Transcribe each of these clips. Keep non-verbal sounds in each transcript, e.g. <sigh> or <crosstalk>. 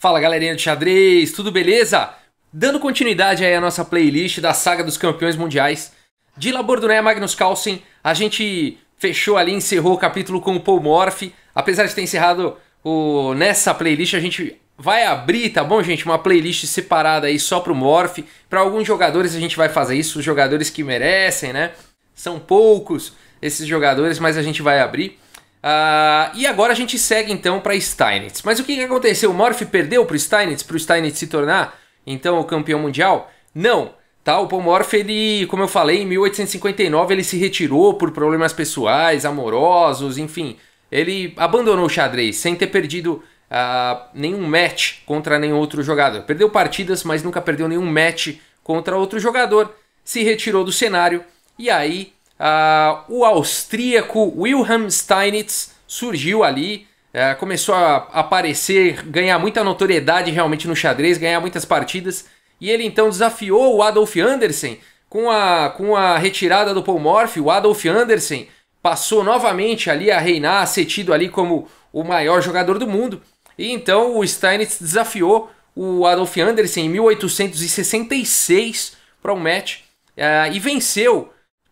Fala galerinha do xadrez, tudo beleza? Dando continuidade aí à nossa playlist da saga dos campeões mundiais. De Laborduné Magnus Carlsen, a gente fechou ali, encerrou o capítulo com o Paul Morphy. Apesar de ter encerrado o... nessa playlist, a gente vai abrir, tá bom, gente? Uma playlist separada aí só pro Morph. Para alguns jogadores a gente vai fazer isso, os jogadores que merecem, né? São poucos esses jogadores, mas a gente vai abrir. Uh, e agora a gente segue então para Steinitz. Mas o que, que aconteceu? O Morph perdeu para o Steinitz, para o Steinitz se tornar então o campeão mundial? Não, tá? O Paul Morph, ele, como eu falei, em 1859 ele se retirou por problemas pessoais, amorosos, enfim. Ele abandonou o xadrez sem ter perdido uh, nenhum match contra nenhum outro jogador. Perdeu partidas, mas nunca perdeu nenhum match contra outro jogador. Se retirou do cenário e aí Uh, o austríaco Wilhelm Steinitz surgiu ali, uh, começou a aparecer, ganhar muita notoriedade realmente no xadrez, ganhar muitas partidas, e ele então desafiou o Adolf Andersen com a, com a retirada do Paul Morphy. O Adolf Andersen passou novamente ali a reinar, a ser tido ali como o maior jogador do mundo, e então o Steinitz desafiou o Adolf Andersen em 1866 para um match uh, e venceu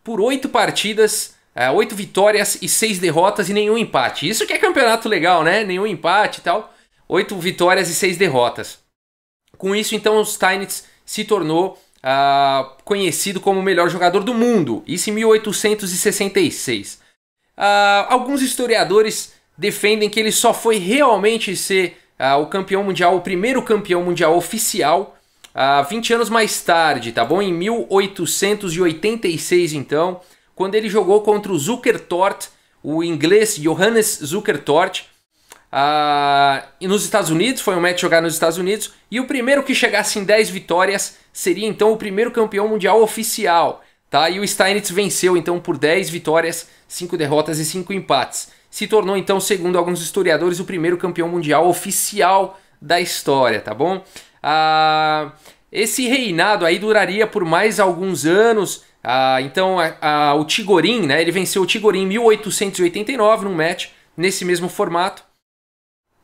por oito partidas, é, oito vitórias e seis derrotas e nenhum empate. Isso que é campeonato legal, né? Nenhum empate e tal. Oito vitórias e seis derrotas. Com isso, então, o Steinitz se tornou ah, conhecido como o melhor jogador do mundo. Isso em 1866. Ah, alguns historiadores defendem que ele só foi realmente ser ah, o campeão mundial, o primeiro campeão mundial oficial, uh, ah, 20 anos mais tarde, tá bom? Em 1886, então, quando ele jogou contra o Zuckertort, o inglês Johannes Zuckertort, uh, nos Estados Unidos, foi um match jogado nos Estados Unidos, e o primeiro que chegasse em 10 vitórias seria então o primeiro campeão mundial oficial, tá? E o Steinitz venceu então por 10 vitórias, 5 derrotas e 5 empates. Se tornou então, segundo alguns historiadores, o primeiro campeão mundial oficial da história, tá bom? Ah, esse reinado aí duraria por mais alguns anos. Ah, então a, é, a, o Tigorin, né, ele venceu o Tigorin em 1889 num match nesse mesmo formato.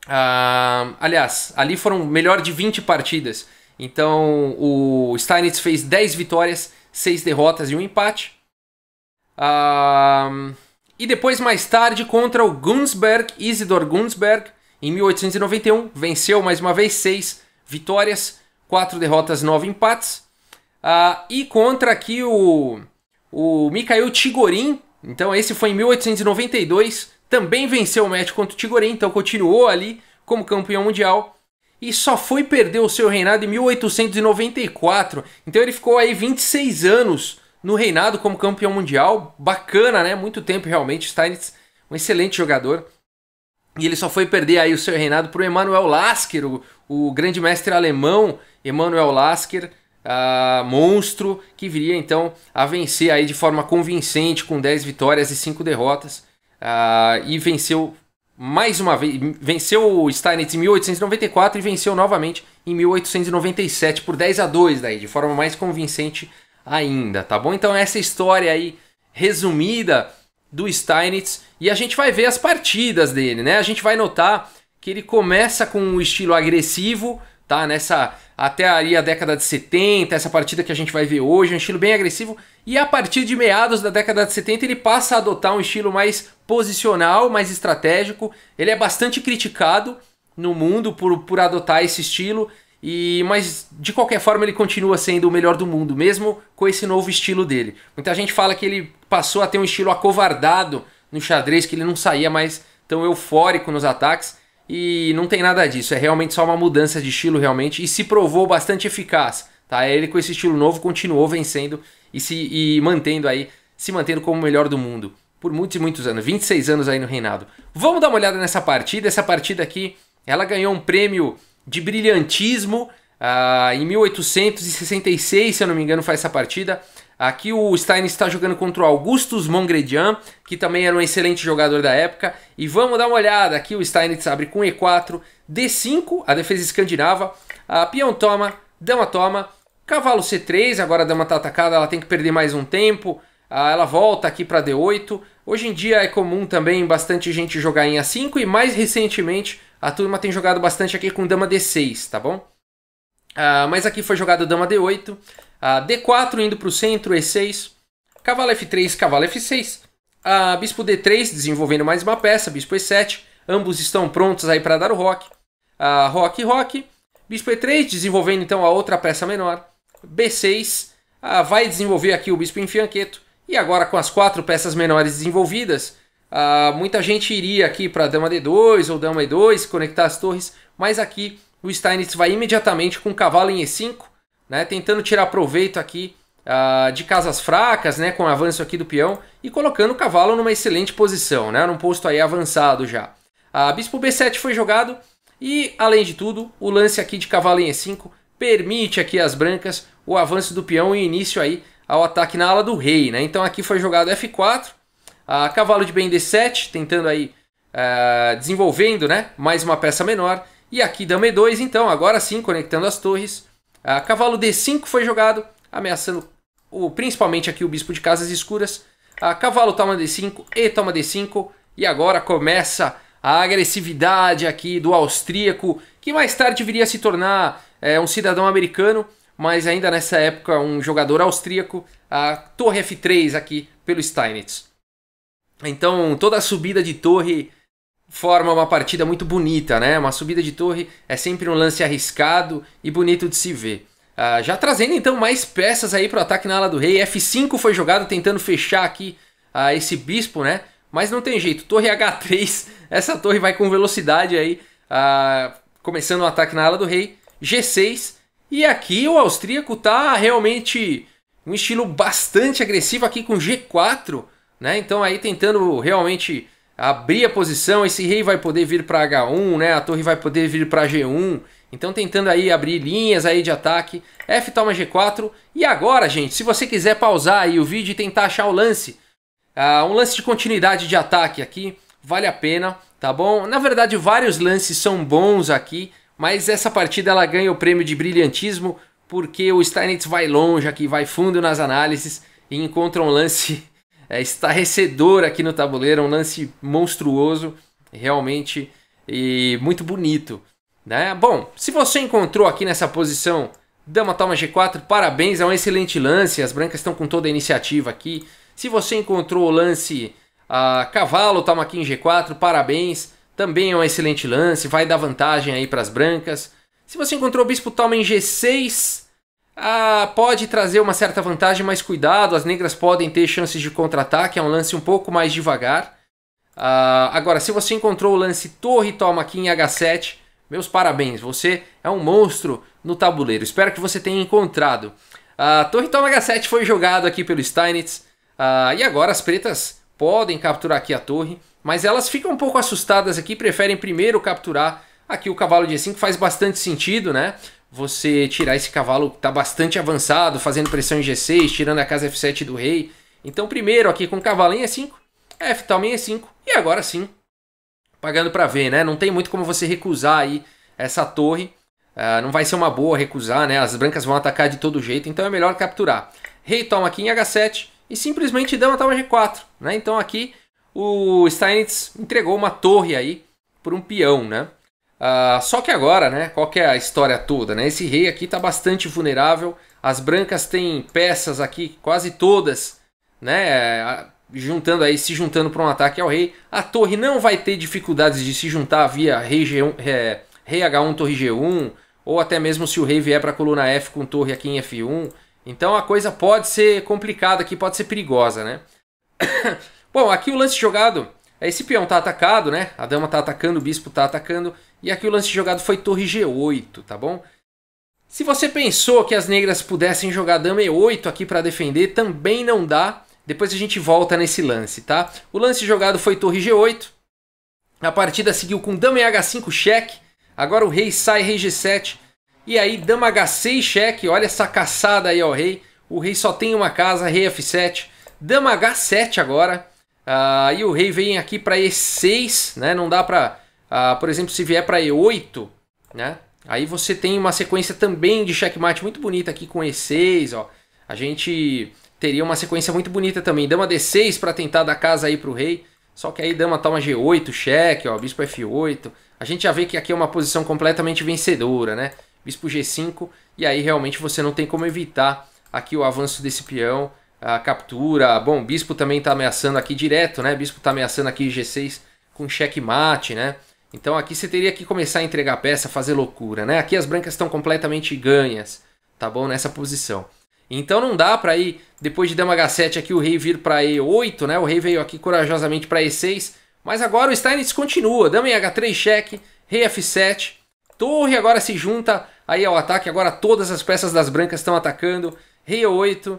Ah, aliás, ali foram melhor de 20 partidas. Então o Steinitz fez 10 vitórias, 6 derrotas e um empate. Ah, e depois, mais tarde, contra o Gunsberg, Isidor Gunsberg, em 1891, venceu mais uma vez 6, vitórias, 4 derrotas, 9 empates. Uh, e contra aqui o, o Mikhail Tigorin. Então esse foi em 1892. Também venceu o match contra o Tigorin. Então continuou ali como campeão mundial. E só foi perder o seu reinado em 1894. Então ele ficou aí 26 anos no reinado como campeão mundial. Bacana, né? Muito tempo realmente. Steinitz, um excelente jogador. E ele só foi perder aí o seu reinado para o Emanuel Lasker, o, o grande mestre alemão Emanuel Lasker, uh, monstro, que viria então a vencer aí de forma convincente com 10 vitórias e 5 derrotas. Uh, e venceu mais uma vez, venceu o Steinitz em 1894 e venceu novamente em 1897 por 10 a 2 daí, de forma mais convincente ainda, tá bom? Então essa história aí resumida do Steinitz e a gente vai ver as partidas dele, né? A gente vai notar que ele começa com um estilo agressivo, tá? Nessa até ali a década de 70, essa partida que a gente vai ver hoje, um estilo bem agressivo, e a partir de meados da década de 70 ele passa a adotar um estilo mais posicional, mais estratégico. Ele é bastante criticado no mundo por, por adotar esse estilo, e mas de qualquer forma ele continua sendo o melhor do mundo, mesmo com esse novo estilo dele. Muita gente fala que ele passou a ter um estilo acovardado no xadrez, que ele não saía mais tão eufórico nos ataques. E não tem nada disso, é realmente só uma mudança de estilo realmente e se provou bastante eficaz, tá? Ele com esse estilo novo continuou vencendo e se e mantendo aí, se mantendo como o melhor do mundo por muitos e muitos anos, 26 anos aí no reinado. Vamos dar uma olhada nessa partida, essa partida aqui, ela ganhou um prêmio de brilhantismo uh, em 1866, se eu não me engano, faz essa partida. Aqui o Stein está jogando contra o Augustus Mongredian, que também era um excelente jogador da época. E vamos dar uma olhada, aqui o Stein abre com E4, D5, a defesa escandinava, a peão toma, dama toma, cavalo C3, agora a dama está atacada, ela tem que perder mais um tempo, ah, ela volta aqui para D8. Hoje em dia é comum também bastante gente jogar em A5 e mais recentemente a turma tem jogado bastante aqui com dama D6, tá bom? Ah, mas aqui foi jogado dama D8, D4 indo para o centro, E6. Cavalo F3, cavalo F6. bispo D3 desenvolvendo mais uma peça, bispo E7. Ambos estão prontos aí para dar o rock. Ah, rock, rock. Bispo E3 desenvolvendo então a outra peça menor. B6 vai desenvolver aqui o bispo em fianqueto. E agora com as quatro peças menores desenvolvidas, muita gente iria aqui para dama D2 ou dama E2, conectar as torres, mas aqui o Steinitz vai imediatamente com o cavalo em E5, né, tentando tirar proveito aqui uh, de casas fracas, né, com o avanço aqui do peão e colocando o cavalo numa excelente posição, né, num posto aí avançado já. A bispo b7 foi jogado e, além de tudo, o lance aqui de cavalo em e5 permite aqui às brancas o avanço do peão e início aí ao ataque na ala do rei, né? Então aqui foi jogado f4, a cavalo de b d7, tentando aí uh, desenvolvendo, né, mais uma peça menor e aqui dama e2, então agora sim conectando as torres a ah, cavalo D5 foi jogado, ameaçando o, principalmente aqui o bispo de casas escuras. A ah, cavalo toma D5 e toma D5. E agora começa a agressividade aqui do austríaco, que mais tarde viria a se tornar é, um cidadão americano, mas ainda nessa época um jogador austríaco. A torre F3 aqui pelo Steinitz. Então toda a subida de torre forma uma partida muito bonita, né? Uma subida de torre é sempre um lance arriscado e bonito de se ver. Uh, já trazendo então mais peças aí para o ataque na ala do rei. F5 foi jogado tentando fechar aqui uh, esse bispo, né? Mas não tem jeito. Torre H3, <laughs> essa torre vai com velocidade aí, uh, começando o ataque na ala do rei. G6 e aqui o austríaco tá realmente um estilo bastante agressivo aqui com G4, né? Então aí tentando realmente abrir a posição, esse rei vai poder vir para H1, né? A torre vai poder vir para G1. Então tentando aí abrir linhas aí de ataque. F toma G4. E agora, gente, se você quiser pausar aí o vídeo e tentar achar o lance, uh, um lance de continuidade de ataque aqui, vale a pena, tá bom? Na verdade, vários lances são bons aqui, mas essa partida ela ganha o prêmio de brilhantismo porque o Steinitz vai longe aqui, vai fundo nas análises e encontra um lance é, estarrecedor aqui no tabuleiro, é um lance monstruoso, realmente e muito bonito. Né? Bom, se você encontrou aqui nessa posição Dama toma G4, parabéns, é um excelente lance. As brancas estão com toda a iniciativa aqui. Se você encontrou o lance a Cavalo toma aqui em G4, parabéns, também é um excelente lance, vai dar vantagem aí para as brancas. Se você encontrou o Bispo toma em G6, ah, pode trazer uma certa vantagem, mas cuidado, as negras podem ter chances de contra-ataque, é um lance um pouco mais devagar. Ah, agora, se você encontrou o lance torre toma aqui em H7, meus parabéns, você é um monstro no tabuleiro. Espero que você tenha encontrado. A ah, torre toma H7 foi jogado aqui pelo Steinitz, ah, e agora as pretas podem capturar aqui a torre, mas elas ficam um pouco assustadas aqui, preferem primeiro capturar aqui o cavalo de E5, faz bastante sentido, né? você tirar esse cavalo que está bastante avançado, fazendo pressão em G6, tirando a casa F7 do rei. Então primeiro aqui com o cavalo em E5, F tal em E5, e agora sim, pagando para ver, né? Não tem muito como você recusar aí essa torre. Uh, não vai ser uma boa recusar, né? As brancas vão atacar de todo jeito, então é melhor capturar. Rei toma aqui em H7 e simplesmente dama toma G4, né? Então aqui o Steinitz entregou uma torre aí por um peão, né? Uh, só que agora, né? Qual é a história toda, né? Esse rei aqui está bastante vulnerável. As brancas têm peças aqui, quase todas, né? Ah, juntando aí, se juntando para um ataque ao rei. A torre não vai ter dificuldades de se juntar via rei, G1, é, rei H1, torre G1, ou até mesmo se o rei vier para a coluna F com torre aqui em F1. Então a coisa pode ser complicada aqui, pode ser perigosa, né? <coughs> Bom, aqui o lance jogado esse peão tá atacado, né? A dama tá atacando, o bispo tá atacando. E aqui o lance jogado foi torre G8, tá bom? Se você pensou que as negras pudessem jogar dama E8 aqui para defender, também não dá. Depois a gente volta nesse lance, tá? O lance jogado foi torre G8. A partida seguiu com dama e H5 cheque. Agora o rei sai, rei G7. E aí dama H6 cheque. Olha essa caçada aí ao rei. O rei só tem uma casa, rei F7. Dama H7 agora. Uh, e o rei vem aqui para E6, né? Não dá para, uh, ah, por exemplo, se vier para E8, né? Aí você tem uma sequência também de checkmate muito bonita aqui com E6, ó. A gente teria uma sequência muito bonita também. Dama D6 para tentar dar casa aí pro rei. Só que aí dama toma G8, cheque, ó, bispo F8. A gente já vê que aqui é uma posição completamente vencedora, né? Bispo G5 e aí realmente você não tem como evitar aqui o avanço desse peão a captura. Bom, bispo também está ameaçando aqui direto, né? Bispo está ameaçando aqui G6 com checkmate, né? Então aqui você teria que começar a entregar peça, fazer loucura, né? Aqui as brancas estão completamente ganhas, tá bom? Nessa posição. Então não dá para ir, depois de dama H7 aqui o rei vir para E8, né? O rei veio aqui corajosamente para E6, mas agora o Steinitz continua, dama em H3 cheque, rei F7, torre agora se junta aí ao é ataque, agora todas as peças das brancas estão atacando, rei E8,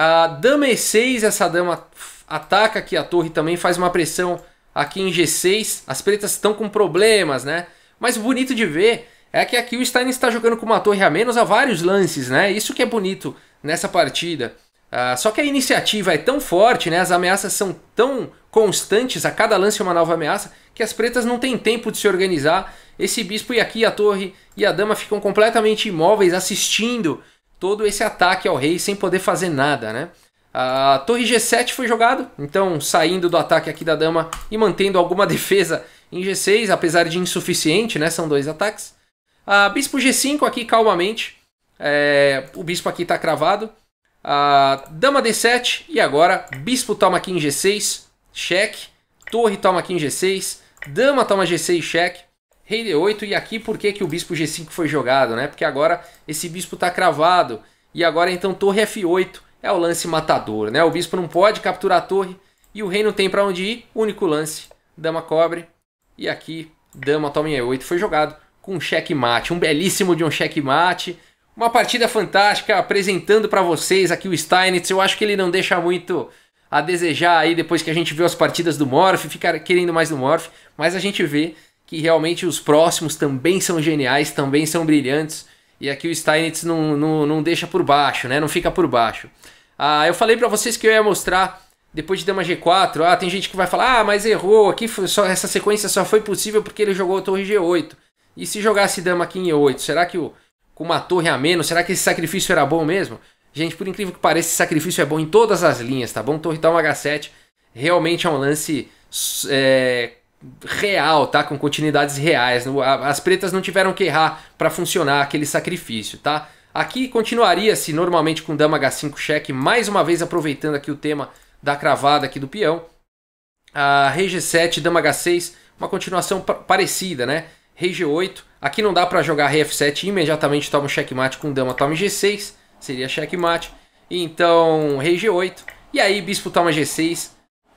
a dama E6, essa dama ataca aqui a torre também, faz uma pressão aqui em G6. As pretas estão com problemas, né? Mas o bonito de ver é que aqui o Stein está jogando com uma torre a menos a vários lances, né? Isso que é bonito nessa partida. Ah, só que a iniciativa é tão forte, né? As ameaças são tão constantes, a cada lance é uma nova ameaça, que as pretas não têm tempo de se organizar. Esse bispo e aqui a torre e a dama ficam completamente imóveis assistindo todo esse ataque ao rei sem poder fazer nada, né? A torre G7 foi jogado, então saindo do ataque aqui da dama e mantendo alguma <laughs> defesa em G6, apesar de insuficiente, né? São dois ataques. A bispo G5 aqui calmamente, é, o bispo aqui está cravado. A dama D7 e agora bispo toma aqui em G6, cheque. Torre toma aqui em G6, dama toma G6, cheque rei D8 e aqui por que, que o bispo G5 foi jogado, né? Porque agora esse bispo está cravado e agora então torre F8 é o lance matador, né? O bispo não pode capturar a torre e o rei não tem para onde ir, único lance, dama cobre e aqui dama toma em E8 foi jogado com um checkmate, um belíssimo de um checkmate. Uma partida fantástica apresentando para vocês aqui o Steinitz. Eu acho que ele não deixa muito a desejar aí depois que a gente viu as partidas do Morph, ficar querendo mais do Morph, mas a gente vê que realmente os próximos também são geniais, também são brilhantes. E aqui o Steinitz não, não, não deixa por baixo, né? Não fica por baixo. Ah, eu falei para vocês que eu ia mostrar depois de Dama G4. Ah, tem gente que vai falar, ah, mas errou. Aqui só, essa sequência só foi possível porque ele jogou a torre G8. E se jogasse dama aqui em E8, será que o, com uma torre a menos, será que esse sacrifício era bom mesmo? Gente, por incrível que pareça, esse sacrifício é bom em todas as linhas, tá bom? Torre tal H7 realmente é um lance é, real, tá? Com continuidades reais. As pretas não tiveram que errar para funcionar aquele sacrifício, tá? Aqui continuaria-se normalmente com dama h5 cheque, mais uma vez aproveitando aqui o tema da cravada aqui do peão. A rei g7, dama h6, uma continuação parecida, né? Rei g8, aqui não dá para jogar rei f7 imediatamente toma um checkmate com dama toma g6, seria checkmate. Então, rei g8, e aí bispo toma g6,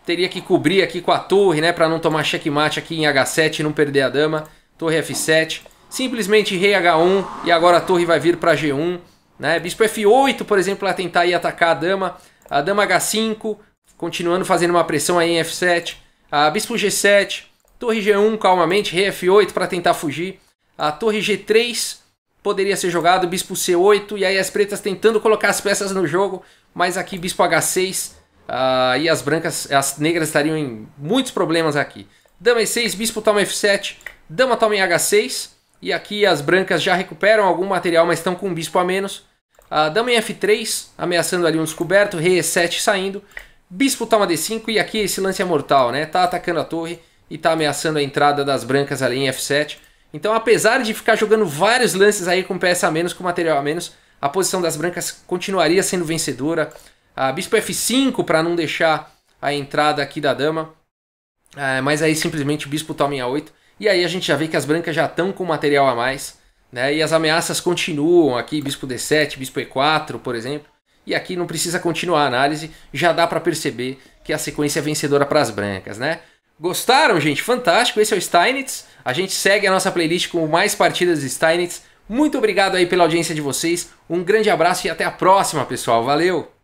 teria que cobrir aqui com a torre, né? Para não tomar checkmate aqui em H7 e não perder a dama. Torre F7. Simplesmente rei H1 e agora a torre vai vir para G1. Né? Bispo F8, por exemplo, para tentar ir atacar a dama. A dama H5, continuando fazendo uma pressão aí em F7. A bispo G7, torre G1 calmamente, rei F8 para tentar fugir. A torre G3 poderia ser jogado, bispo C8 e aí as pretas tentando colocar as peças no jogo, mas aqui bispo H6 Uh, e as brancas, as negras estariam em muitos problemas aqui. Dama E6, bispo toma F7, dama toma em H6. E aqui as brancas já recuperam algum material, mas estão com um bispo a menos. Uh, dama em F3, ameaçando ali um descoberto, rei E7 saindo. Bispo toma D5 e aqui esse lance é mortal, né? Tá atacando a torre e tá ameaçando a entrada das brancas ali em F7. Então, apesar de ficar jogando vários lances aí com peça a menos, com material a menos, a posição das brancas continuaria sendo vencedora. Ah, bispo F5 para não deixar a entrada aqui da dama. Ah, mas aí simplesmente bispo toma em A8. E aí a gente já vê que as brancas já estão com material a mais. Né? E as ameaças continuam aqui, bispo D7, bispo E4, por exemplo. E aqui não precisa continuar a análise, já dá para perceber que a sequência é vencedora para as brancas, né? Gostaram, gente? Fantástico, esse é o Steinitz. A gente segue a nossa playlist com mais partidas de Steinitz. Muito obrigado aí pela audiência de vocês. Um grande abraço e até a próxima, pessoal. Valeu!